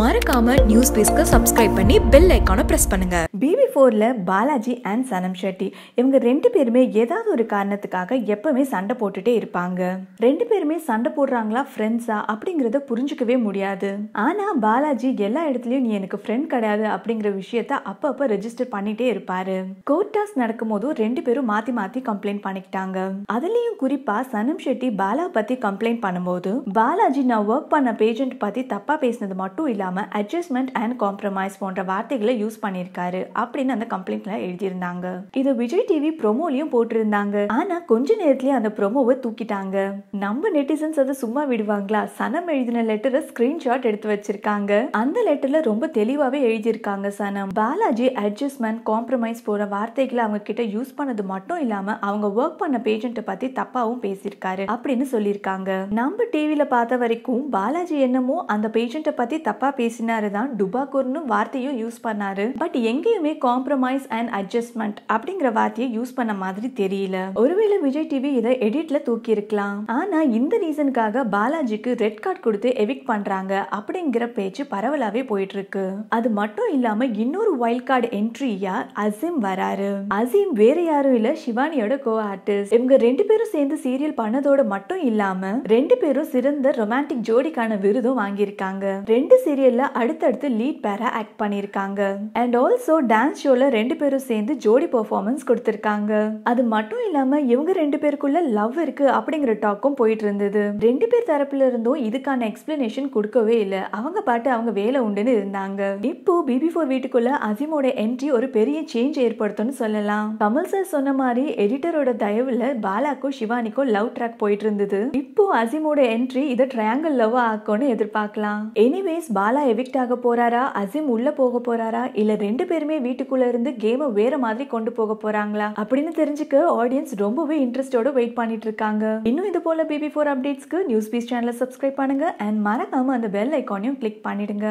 மறக்காம நியூஸ் பேஸ்க்கு சப்ஸ்கிரைப் பண்ணி பெல் ஐக்கான பிரஸ் பண்ணுங்க பிபி ஃபோரில் பாலாஜி அண்ட் சனம் ஷெட்டி இவங்க ரெண்டு பேருமே ஏதாவது ஒரு காரணத்துக்காக எப்பவுமே சண்டை போட்டுட்டே இருப்பாங்க ரெண்டு பேருமே சண்டை போடுறாங்களா ஃப்ரெண்ட்ஸா அப்படிங்கிறத புரிஞ்சுக்கவே முடியாது ஆனா பாலாஜி எல்லா இடத்துலயும் நீ எனக்கு ஃப்ரெண்ட் கிடையாது அப்படிங்கிற விஷயத்த அப்பப்ப ரெஜிஸ்டர் பண்ணிட்டே இருப்பாரு கோர்ட்டாஸ் நடக்கும்போது ரெண்டு பேரும் மாத்தி மாத்தி கம்ப்ளைண்ட் பண்ணிக்கிட்டாங்க அதுலயும் குறிப்பா சனம் ஷெட்டி பாலா பத்தி கம்ப்ளைண்ட் பண்ணும்போது பாலாஜி நான் ஒர்க் பண்ண பேஜென்ட் பத்தி தப்பா பேசினது மட்டும் இல்லாம இல்லாமல் அட்ஜஸ்ட்மெண்ட் அண்ட் காம்ப்ரமைஸ் போன்ற வார்த்தைகளை யூஸ் பண்ணியிருக்காரு அப்படின்னு அந்த கம்ப்ளைண்ட்ல எழுதியிருந்தாங்க இதை விஜய் டிவி ப்ரொமோலையும் போட்டிருந்தாங்க ஆனால் கொஞ்ச நேரத்திலேயே அந்த ப்ரொமோவை தூக்கிட்டாங்க நம்ம நெட்டிசன்ஸ் அதை சும்மா விடுவாங்களா சனம் எழுதின லெட்டரை ஸ்கிரீன்ஷாட் எடுத்து வச்சிருக்காங்க அந்த லெட்டர்ல ரொம்ப தெளிவாகவே எழுதியிருக்காங்க சனம் பாலாஜி அட்ஜஸ்ட்மெண்ட் காம்ப்ரமைஸ் போற வார்த்தைகளை அவங்க கிட்ட யூஸ் பண்ணது மட்டும் இல்லாம அவங்க ஒர்க் பண்ண பேஜெண்ட்டை பத்தி தப்பாவும் பேசியிருக்காரு அப்படின்னு சொல்லியிருக்காங்க நம்ம டிவியில பார்த்த வரைக்கும் பாலாஜி என்னமோ அந்த பேஷண்ட்டை பத்தி தப்பா பேசினாரு தான் டுபாக்கூர்னு வார்த்தையும் யூஸ் பண்ணாரு பட் எங்கேயுமே காம்ப்ரமைஸ் அண்ட் அட்ஜஸ்ட்மெண்ட் அப்படிங்கிற வார்த்தையை யூஸ் பண்ண மாதிரி தெரியல ஒருவேளை விஜய் டிவி இதை எடிட்ல தூக்கி இருக்கலாம் ஆனா இந்த ரீசனுக்காக பாலாஜிக்கு ரெட் கார்டு கொடுத்து எவிக் பண்றாங்க அப்படிங்கிற பேச்சு பரவலாவே போயிட்டு இருக்கு அது மட்டும் இல்லாம இன்னொரு வைல்ட் கார்டு என்ட்ரியா அசிம் வராரு அசிம் வேற யாரும் இல்ல சிவானியோட கோ ஆர்டிஸ்ட் இவங்க ரெண்டு பேரும் சேர்ந்து சீரியல் பண்ணதோட மட்டும் இல்லாம ரெண்டு பேரும் சிறந்த ரொமான்டிக் ஜோடிக்கான விருதும் வாங்கியிருக்காங்க ரெண்டு சீரியல் பேரில் அடுத்தடுத்து லீட் பேரா ஆக்ட் பண்ணிருக்காங்க அண்ட் ஆல்சோ டான்ஸ் ஷோல ரெண்டு பேரும் சேர்ந்து ஜோடி பர்ஃபார்மன்ஸ் கொடுத்துருக்காங்க அது மட்டும் இல்லாம இவங்க ரெண்டு பேருக்குள்ள லவ் இருக்கு அப்படிங்கிற டாக்கும் போயிட்டு இருந்தது ரெண்டு பேர் தரப்புல இருந்தும் இதுக்கான எக்ஸ்பிளனேஷன் கொடுக்கவே இல்ல அவங்க பாட்டு அவங்க வேலை உண்டுன்னு இருந்தாங்க இப்போ பிபி ஃபோர் வீட்டுக்குள்ள அசிமோட என்ட்ரி ஒரு பெரிய சேஞ்ச் ஏற்படுத்தும்னு சொல்லலாம் கமல் சார் சொன்ன மாதிரி எடிட்டரோட தயவுல பாலாக்கும் சிவானிக்கும் லவ் ட்ராக் போயிட்டு இருந்தது இப்போ அசிமோட என்ட்ரி இதை ட்ரையாங்கிள் லவ் ஆக்கும்னு எதிர்பார்க்கலாம் எனிவேஸ் பாலா ஆளாக எவிக்ட் ஆக போறாரா அசிம் உள்ள போக போறாரா இல்லை ரெண்டு பேருமே வீட்டுக்குள்ள இருந்து கேமை வேற மாதிரி கொண்டு போக போறாங்களா அப்படின்னு தெரிஞ்சுக்க ஆடியன்ஸ் ரொம்பவே இன்ட்ரெஸ்டோட வெயிட் பண்ணிட்டு இருக்காங்க இன்னும் இது போல பிபி ஃபோர் அப்டேட்ஸ்க்கு நியூஸ் பீஸ் சேனலை சப்ஸ்கிரைப் பண்ணுங்க அண்ட் மறக்காம அந்த பெல் ஐக்கானையும் கிளிக் பண்ணிடுங்க